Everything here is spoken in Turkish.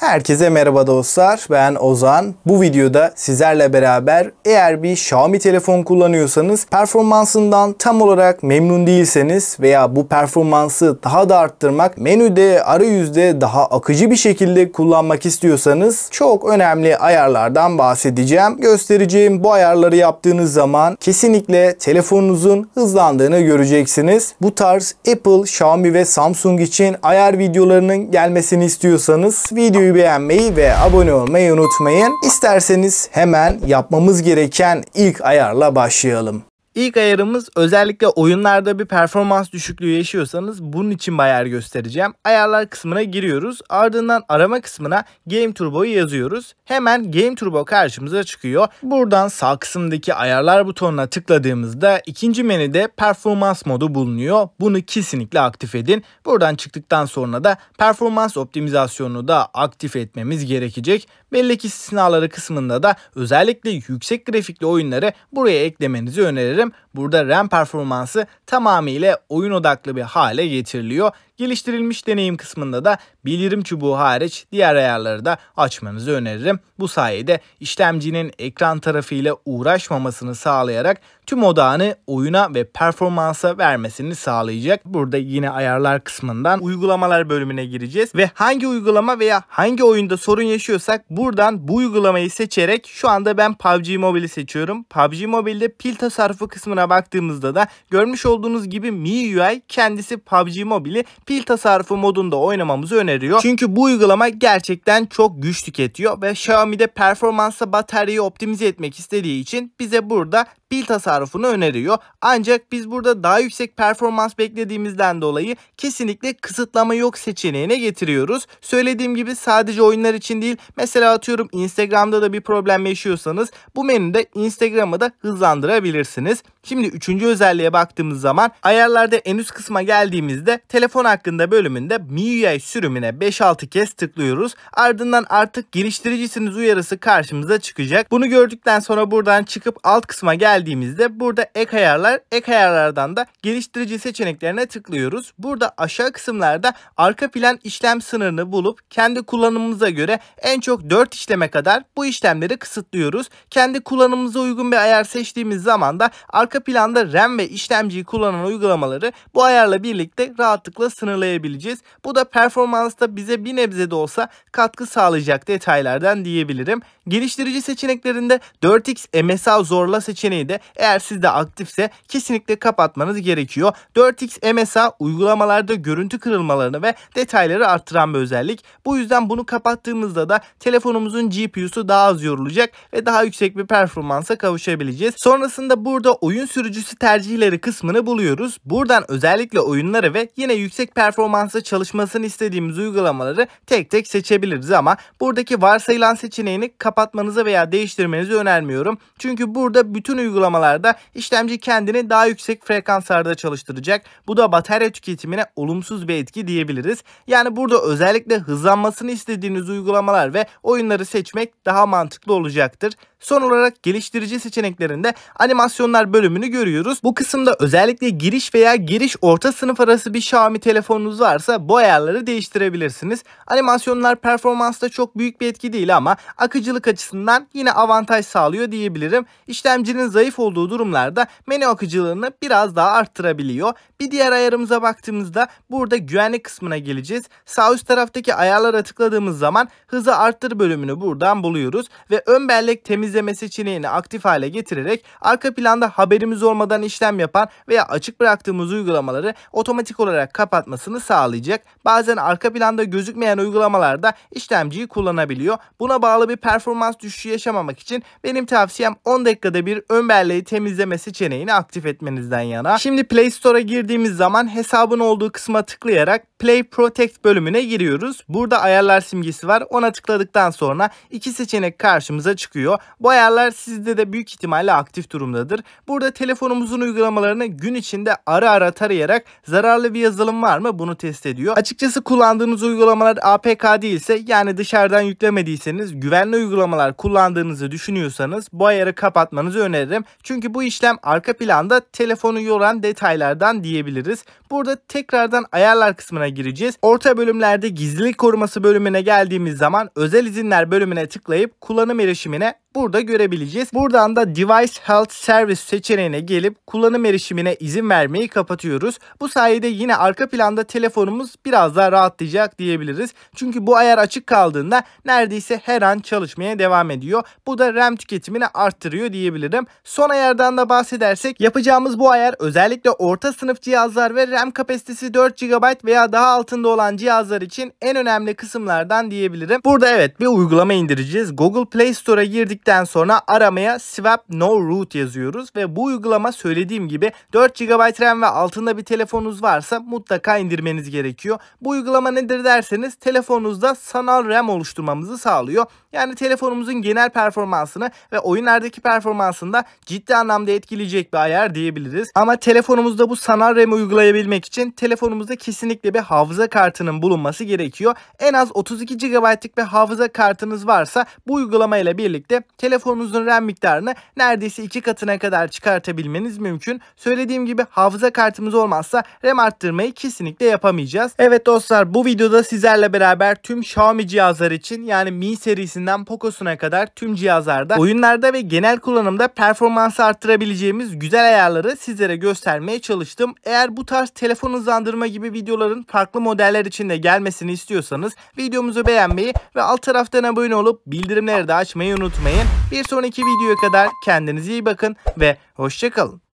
Herkese merhaba dostlar ben Ozan. Bu videoda sizlerle beraber eğer bir Xiaomi telefon kullanıyorsanız performansından tam olarak memnun değilseniz veya bu performansı daha da arttırmak menüde arayüzde daha akıcı bir şekilde kullanmak istiyorsanız çok önemli ayarlardan bahsedeceğim. Göstereceğim bu ayarları yaptığınız zaman kesinlikle telefonunuzun hızlandığını göreceksiniz. Bu tarz Apple, Xiaomi ve Samsung için ayar videolarının gelmesini istiyorsanız videoyu videoyu beğenmeyi ve abone olmayı unutmayın. İsterseniz hemen yapmamız gereken ilk ayarla başlayalım. İlk ayarımız özellikle oyunlarda bir performans düşüklüğü yaşıyorsanız bunun için bir ayar göstereceğim. Ayarlar kısmına giriyoruz. Ardından arama kısmına Game Turbo'yu yazıyoruz. Hemen Game Turbo karşımıza çıkıyor. Buradan sağ kısımdaki ayarlar butonuna tıkladığımızda ikinci menüde performans modu bulunuyor. Bunu kesinlikle aktif edin. Buradan çıktıktan sonra da performans optimizasyonunu da aktif etmemiz gerekecek. Bellek istisnaları kısmında da özellikle yüksek grafikli oyunları buraya eklemenizi öneririm burada RAM performansı tamamıyla oyun odaklı bir hale getiriliyor Geliştirilmiş deneyim kısmında da bildirim çubuğu hariç diğer ayarları da açmanızı öneririm. Bu sayede işlemcinin ekran tarafıyla uğraşmamasını sağlayarak tüm odağını oyuna ve performansa vermesini sağlayacak. Burada yine ayarlar kısmından uygulamalar bölümüne gireceğiz ve hangi uygulama veya hangi oyunda sorun yaşıyorsak buradan bu uygulamayı seçerek şu anda ben PUBG Mobile'i seçiyorum. PUBG Mobile'de pil tasarrufu kısmına baktığımızda da görmüş olduğunuz gibi MIUI kendisi PUBG Mobile'i pil tasarrufu modunda oynamamızı öneriyor. Çünkü bu uygulama gerçekten çok güç tüketiyor ve Xiaomi'de performansa bataryayı optimize etmek istediği için bize burada pil tasarrufunu öneriyor. Ancak biz burada daha yüksek performans beklediğimizden dolayı kesinlikle kısıtlama yok seçeneğine getiriyoruz. Söylediğim gibi sadece oyunlar için değil mesela atıyorum Instagram'da da bir problem yaşıyorsanız bu menüde Instagram'ı da hızlandırabilirsiniz. Şimdi üçüncü özelliğe baktığımız zaman ayarlarda en üst kısma geldiğimizde telefon hakkında bölümünde MIUI sürümüne 5-6 kez tıklıyoruz. Ardından artık geliştiricisiniz uyarısı karşımıza çıkacak. Bunu gördükten sonra buradan çıkıp alt kısma geldiğimizde geldiğimizde burada ek ayarlar, ek ayarlardan da geliştirici seçeneklerine tıklıyoruz. Burada aşağı kısımlarda arka plan işlem sınırını bulup kendi kullanımımıza göre en çok 4 işleme kadar bu işlemleri kısıtlıyoruz. Kendi kullanımımıza uygun bir ayar seçtiğimiz zaman da arka planda RAM ve işlemciyi kullanan uygulamaları bu ayarla birlikte rahatlıkla sınırlayabileceğiz. Bu da performansta bize bir nebze de olsa katkı sağlayacak detaylardan diyebilirim. Geliştirici seçeneklerinde 4x MSA zorla seçeneği de eğer sizde aktifse kesinlikle kapatmanız gerekiyor. 4x MSA uygulamalarda görüntü kırılmalarını ve detayları arttıran bir özellik. Bu yüzden bunu kapattığımızda da telefonumuzun GPU'su daha az yorulacak ve daha yüksek bir performansa kavuşabileceğiz. Sonrasında burada oyun sürücüsü tercihleri kısmını buluyoruz. Buradan özellikle oyunları ve yine yüksek performansa çalışmasını istediğimiz uygulamaları tek tek seçebiliriz ama buradaki varsayılan seçeneğini kapatmanızı veya değiştirmenizi önermiyorum. Çünkü burada bütün uygulamalar uygulamalarda işlemci kendini daha yüksek frekanslarda çalıştıracak. Bu da batarya tüketimine olumsuz bir etki diyebiliriz. Yani burada özellikle hızlanmasını istediğiniz uygulamalar ve oyunları seçmek daha mantıklı olacaktır. Son olarak geliştirici seçeneklerinde animasyonlar bölümünü görüyoruz. Bu kısımda özellikle giriş veya giriş orta sınıf arası bir Xiaomi telefonunuz varsa bu ayarları değiştirebilirsiniz. Animasyonlar performansta çok büyük bir etki değil ama akıcılık açısından yine avantaj sağlıyor diyebilirim. İşlemcinin zayıf zayıf olduğu durumlarda menü akıcılığını biraz daha arttırabiliyor. Bir diğer ayarımıza baktığımızda burada güvenlik kısmına geleceğiz. Sağ üst taraftaki ayarlara tıkladığımız zaman hızı arttır bölümünü buradan buluyoruz ve ön bellek temizleme seçeneğini aktif hale getirerek arka planda haberimiz olmadan işlem yapan veya açık bıraktığımız uygulamaları otomatik olarak kapatmasını sağlayacak. Bazen arka planda gözükmeyen uygulamalarda işlemciyi kullanabiliyor. Buna bağlı bir performans düşüşü yaşamamak için benim tavsiyem 10 dakikada bir ön bellek Diğerleri temizleme seçeneğini aktif etmenizden yana. Şimdi Play Store'a girdiğimiz zaman hesabın olduğu kısma tıklayarak Play Protect bölümüne giriyoruz. Burada ayarlar simgesi var. Ona tıkladıktan sonra iki seçenek karşımıza çıkıyor. Bu ayarlar sizde de büyük ihtimalle aktif durumdadır. Burada telefonumuzun uygulamalarını gün içinde ara ara tarayarak zararlı bir yazılım var mı bunu test ediyor. Açıkçası kullandığınız uygulamalar APK değilse yani dışarıdan yüklemediyseniz güvenli uygulamalar kullandığınızı düşünüyorsanız bu ayarı kapatmanızı öneririm. Çünkü bu işlem arka planda telefonu yoran detaylardan diyebiliriz. Burada tekrardan ayarlar kısmına gireceğiz. Orta bölümlerde gizlilik koruması bölümüne geldiğimiz zaman özel izinler bölümüne tıklayıp kullanım erişimine burada görebileceğiz. Buradan da Device Health Service seçeneğine gelip kullanım erişimine izin vermeyi kapatıyoruz. Bu sayede yine arka planda telefonumuz biraz daha rahatlayacak diyebiliriz. Çünkü bu ayar açık kaldığında neredeyse her an çalışmaya devam ediyor. Bu da RAM tüketimini arttırıyor diyebilirim. Son ayardan da bahsedersek yapacağımız bu ayar özellikle orta sınıf cihazlar ve RAM kapasitesi 4 GB veya daha altında olan cihazlar için en önemli kısımlardan diyebilirim. Burada evet bir uygulama indireceğiz. Google Play Store'a girdikten Dedikten sonra aramaya swap no Root yazıyoruz ve bu uygulama söylediğim gibi 4 GB RAM ve altında bir telefonunuz varsa mutlaka indirmeniz gerekiyor. Bu uygulama nedir derseniz telefonunuzda sanal RAM oluşturmamızı sağlıyor. Yani telefonumuzun genel performansını ve oyunlardaki performansını da ciddi anlamda etkileyecek bir ayar diyebiliriz. Ama telefonumuzda bu sanal RAM uygulayabilmek için telefonumuzda kesinlikle bir hafıza kartının bulunması gerekiyor. En az 32 GB'lık bir hafıza kartınız varsa bu uygulamayla birlikte telefonunuzun RAM miktarını neredeyse iki katına kadar çıkartabilmeniz mümkün. Söylediğim gibi hafıza kartımız olmazsa RAM arttırmayı kesinlikle yapamayacağız. Evet dostlar bu videoda sizlerle beraber tüm Xiaomi cihazlar için yani Mi serisinden Poco'suna kadar tüm cihazlarda oyunlarda ve genel kullanımda performansı arttırabileceğimiz güzel ayarları sizlere göstermeye çalıştım. Eğer bu tarz telefon hızlandırma gibi videoların farklı modeller için de gelmesini istiyorsanız videomuzu beğenmeyi ve alt taraftan abone olup bildirimleri de açmayı unutmayın. Bir sonraki videoya kadar kendinize iyi bakın ve hoşçakalın.